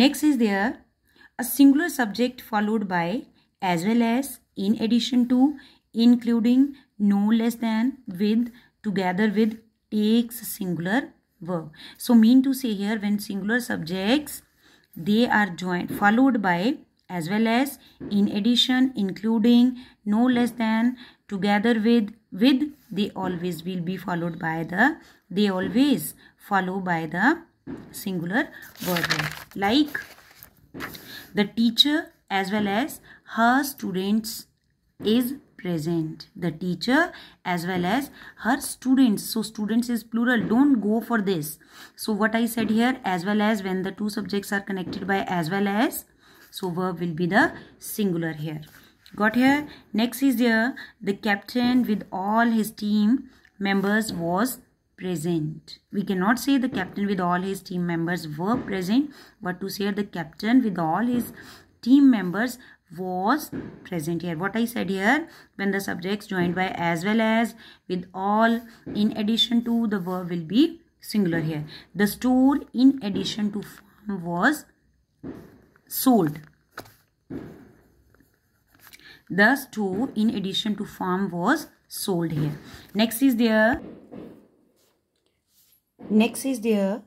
Next is there a singular subject followed by as well as, in addition to, including, no less than, with, together with takes singular verb. So mean to say here when singular subjects they are joined followed by as well as, in addition, including, no less than, together with, with they always will be followed by the they always follow by the singular verb like the teacher as well as her students is present the teacher as well as her students so students is plural don't go for this so what i said here as well as when the two subjects are connected by as well as so verb will be the singular here got here next is here. the captain with all his team members was present. We cannot say the captain with all his team members were present, but to say the captain with all his team members was present here. What I said here, when the subjects joined by as well as with all in addition to the verb will be singular here. The store in addition to farm was sold. The store in addition to farm was sold here. Next is there Next is there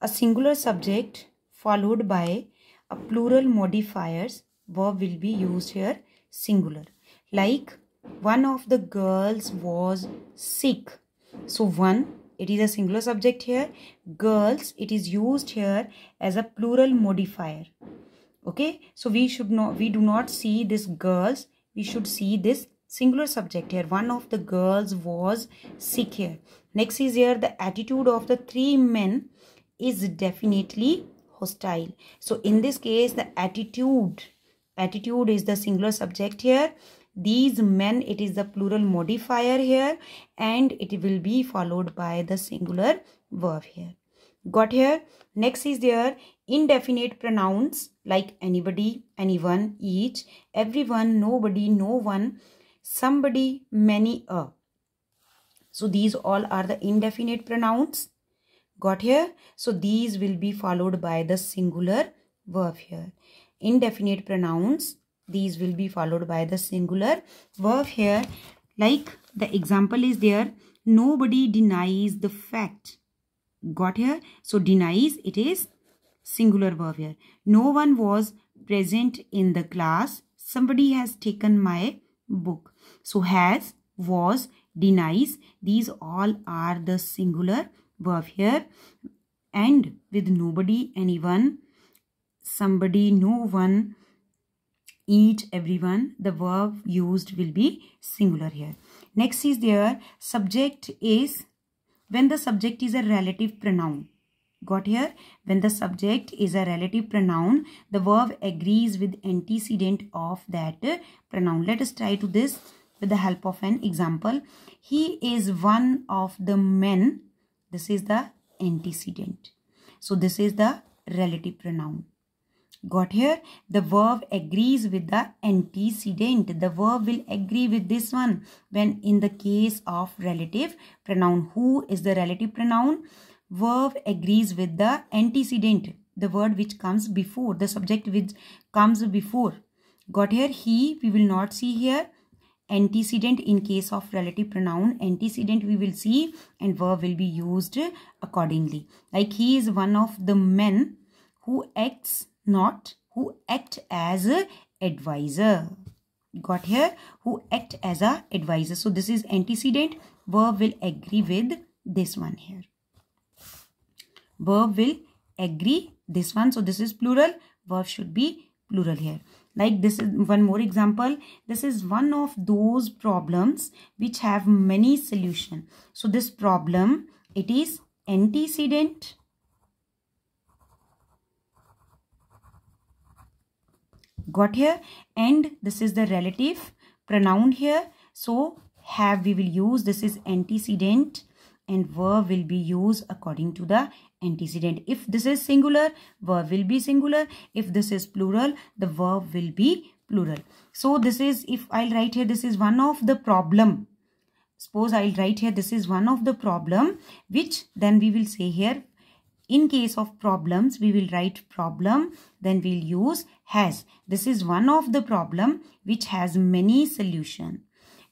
a singular subject followed by a plural modifiers. Verb will be used here singular. Like one of the girls was sick. So one it is a singular subject here. Girls it is used here as a plural modifier. Okay. So we should not we do not see this girls. We should see this singular subject here one of the girls was sick here next is here the attitude of the three men is definitely hostile so in this case the attitude attitude is the singular subject here these men it is the plural modifier here and it will be followed by the singular verb here got here next is there indefinite pronouns like anybody anyone each everyone nobody no one somebody, many, a. So these all are the indefinite pronouns. Got here? So these will be followed by the singular verb here. Indefinite pronouns, these will be followed by the singular verb here. Like the example is there, nobody denies the fact. Got here? So denies, it is singular verb here. No one was present in the class. Somebody has taken my book. So has, was, denies, these all are the singular verb here. And with nobody, anyone, somebody, no one, each, everyone, the verb used will be singular here. Next is there, subject is, when the subject is a relative pronoun Got here? When the subject is a relative pronoun, the verb agrees with antecedent of that pronoun. Let us try to this with the help of an example. He is one of the men. This is the antecedent. So this is the relative pronoun. Got here? The verb agrees with the antecedent. The verb will agree with this one when in the case of relative pronoun. Who is the relative pronoun? verb agrees with the antecedent, the word which comes before, the subject which comes before. Got here he, we will not see here. Antecedent in case of relative pronoun, antecedent we will see and verb will be used accordingly. Like he is one of the men who acts not, who act as advisor got here who act as a advisor so this is antecedent verb will agree with this one here verb will agree this one so this is plural verb should be plural here like this is one more example this is one of those problems which have many solution so this problem it is antecedent got here and this is the relative pronoun here so have we will use this is antecedent and verb will be used according to the antecedent. If this is singular, verb will be singular. If this is plural, the verb will be plural. So this is, if I'll write here, this is one of the problem. Suppose I'll write here, this is one of the problem, which then we will say here, in case of problems, we will write problem, then we'll use has. This is one of the problem which has many solution.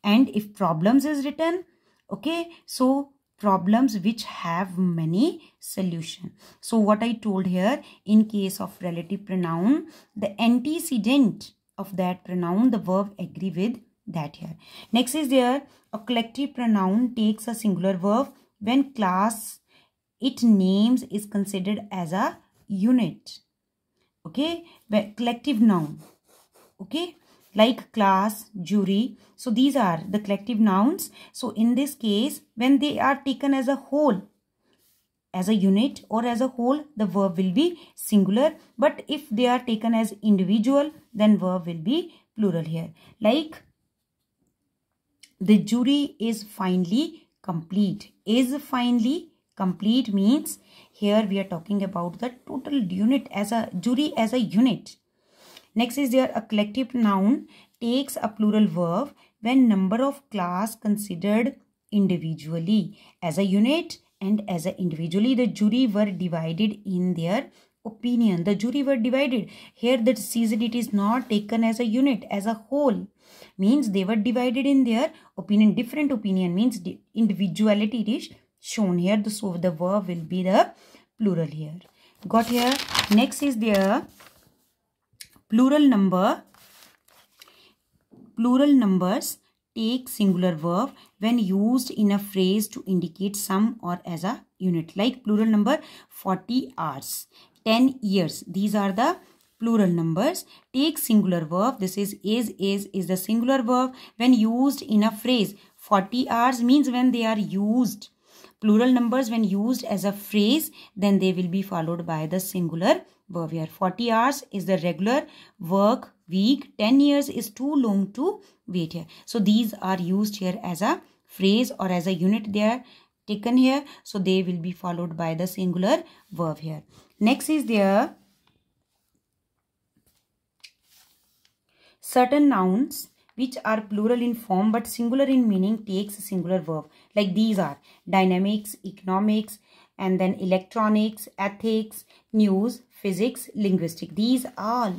And if problems is written, okay, so problems which have many solution. So what I told here in case of relative pronoun the antecedent of that pronoun the verb agree with that here. Next is there a collective pronoun takes a singular verb when class it names is considered as a unit okay collective noun okay like class, jury. So these are the collective nouns. So in this case, when they are taken as a whole, as a unit or as a whole, the verb will be singular. But if they are taken as individual, then verb will be plural here. Like the jury is finally complete. Is finally complete means here we are talking about the total unit as a jury as a unit Next is there a collective noun takes a plural verb when number of class considered individually as a unit and as a individually the jury were divided in their opinion the jury were divided here the season it is not taken as a unit as a whole means they were divided in their opinion different opinion means individuality is shown here the so the verb will be the plural here got here next is there plural number plural numbers take singular verb when used in a phrase to indicate some or as a unit like plural number 40 hours 10 years these are the plural numbers take singular verb this is is is is the singular verb when used in a phrase 40 hours means when they are used plural numbers when used as a phrase then they will be followed by the singular verb here 40 hours is the regular work week 10 years is too long to wait here so these are used here as a phrase or as a unit they are taken here so they will be followed by the singular verb here next is there certain nouns which are plural in form but singular in meaning takes a singular verb. Like these are dynamics, economics, and then electronics, ethics, news, physics, linguistic. These all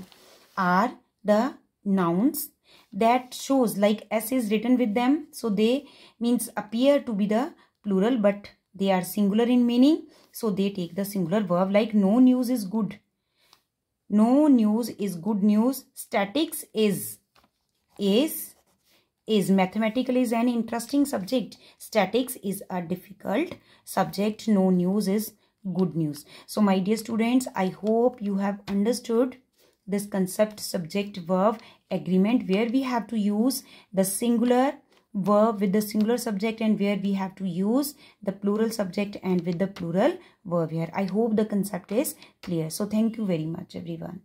are the nouns that shows like s is written with them. So they means appear to be the plural but they are singular in meaning. So they take the singular verb like no news is good. No news is good news. Statics is is is mathematical is an interesting subject statics is a difficult subject no news is good news so my dear students i hope you have understood this concept subject verb agreement where we have to use the singular verb with the singular subject and where we have to use the plural subject and with the plural verb here. I hope the concept is clear. So thank you very much everyone.